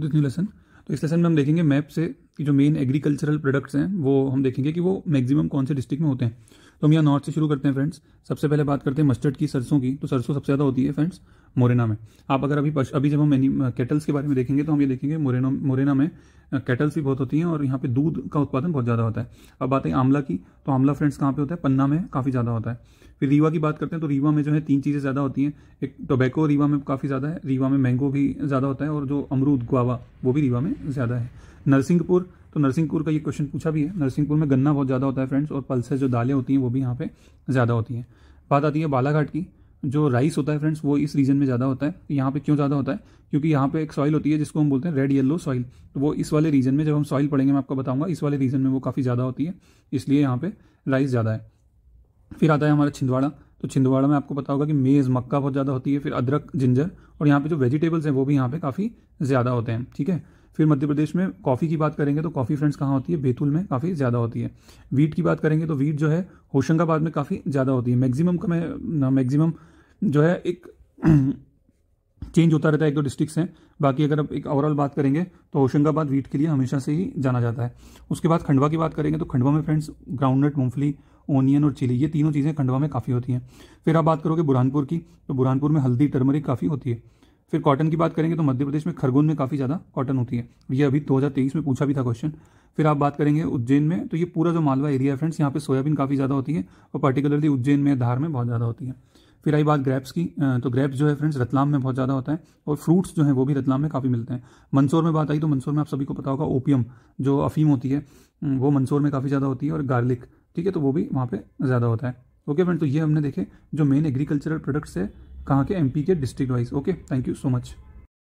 this new lesson तो इस lesson में हम देखेंगे मैप से कि जो मेन एग्रीकल्चरल प्रोडक्ट्स हैं वो हम देखेंगे कि वो मैक्सिमम कौन से डिस्ट्रिक्ट में होते हैं तो हम यहाँ नॉर्थ से शुरू करते हैं फ्रेंड्स सबसे पहले बात करते हैं मस्टर्ड की सरसों की तो सरसों सबसे ज़्यादा होती है फ्रेंड्स मोरेना में आप अगर अभी अभी जब हम कैटल्स uh, के बारे में देखेंगे तो हम ये देखेंगे मोरेना मोरेना में कैटल्स uh, भी बहुत होती हैं और यहाँ पे दूध का उत्पादन बहुत ज़्यादा होता है अब बात है आंवला की तो आंवला फ्रेंड्स कहाँ पे होता है पन्ना में काफ़ी ज़्यादा होता है फिर रीवा की बात करते हैं तो रीवा में जो है तीन चीज़ें ज़्यादा होती हैं एक टोबैको रीवा में काफ़ी ज़्यादा है रीवा में मैंगो भी ज़्यादा होता है और जो अमरूद गुआवा वो भी रीवा में ज़्यादा है नरसिंहपुर तो नरसिंहपुर का ये क्वेश्चन पूछा भी है नरसिंहपुर में गन्ना बहुत ज़्यादा होता है फ्रेंड्स और पल्सेस जो दालें होती हैं वो भी यहाँ पे ज़्यादा होती हैं बात आती है बालाघाट की जो राइस होता है फ्रेंड्स वो इस रीजन में ज़्यादा होता है यहाँ पे क्यों ज़्यादा होता है क्योंकि यहाँ पे एक सॉइल होती है जिसको हम बोलते हैं रेड येलो सॉइल तो वो इस वाले रीजन में जब हम सॉइल पढ़ेंगे मैं आपको बताऊँगा इस वाले रीजन में वो काफ़ी ज़्यादा होती है इसलिए यहाँ पर राइस ज़्यादा है फिर आता है हमारा छिंदवाड़ा तो छिंदवाड़ा में आपको पता होगा कि मेज़ मक्का बहुत ज़्यादा होती है फिर अदरक जिंजर और यहाँ पर जो वेजिटेबल्स हैं वो भी यहाँ पे काफ़ी ज़्यादा होते हैं ठीक है फिर मध्य प्रदेश में कॉफ़ी की बात करेंगे तो कॉफ़ी फ्रेंड्स कहाँ होती है बैतूल में काफ़ी ज़्यादा होती है वीट की बात करेंगे तो वीट जो है होशंगाबाद में काफ़ी ज़्यादा होती है मैक्सिमम का मैं मैक्सिमम जो है एक चेंज होता रहता है एक दो डिस्ट्रिक्ट्स हैं बाकी अगर आप एक ओवरऑल बात करेंगे तो होशंगाबाद वीट के लिए हमेशा से ही जाना जाता है उसके बाद खंडवा की बात करेंगे तो खंडवा में फ्रेंड्स ग्राउंडनट मूंगफली ओनियन और चिली ये तीनों चीज़ें खंडवा में काफ़ी होती हैं फिर आप बात करोगे बुरहानपुर की तो बुरहानपुर में हल्दी टर्मरिक काफ़ी होती है फिर कॉटन की बात करेंगे तो मध्य प्रदेश में खरगोन में काफ़ी ज़्यादा कॉटन होती है ये अभी 2023 में पूछा भी था क्वेश्चन फिर आप बात करेंगे उज्जैन में तो ये पूरा जो मालवा एरिया है फ्रेंड्स यहाँ पे सोयाबीन काफ़ी ज़्यादा होती है और पर्टिकुलरली उज्जैन में धार में बहुत ज़्यादा होती है फिर आई बात ग्रैप्स की तो ग्रैप्स जो है फ्रेंड्स रतलाम में बहुत ज़्यादा होता है और फ्रूट्स जो है वो भी रतलाम में काफ़ी मिलते हैं मंदसौर में बात आई तो मंदसौर में आप सभी को पता होगा ओपियम जो अफीम होती है वो मंदसौर में काफ़ी ज़्यादा होती है और गार्लिक ठीक है तो वो भी वहाँ पर ज़्यादा होता है ओके फ्रेंड तो ये हमने देखे जो मेन एग्रीकल्चरल प्रोडक्ट्स है कहाँ के एमपी के district wise okay thank you so much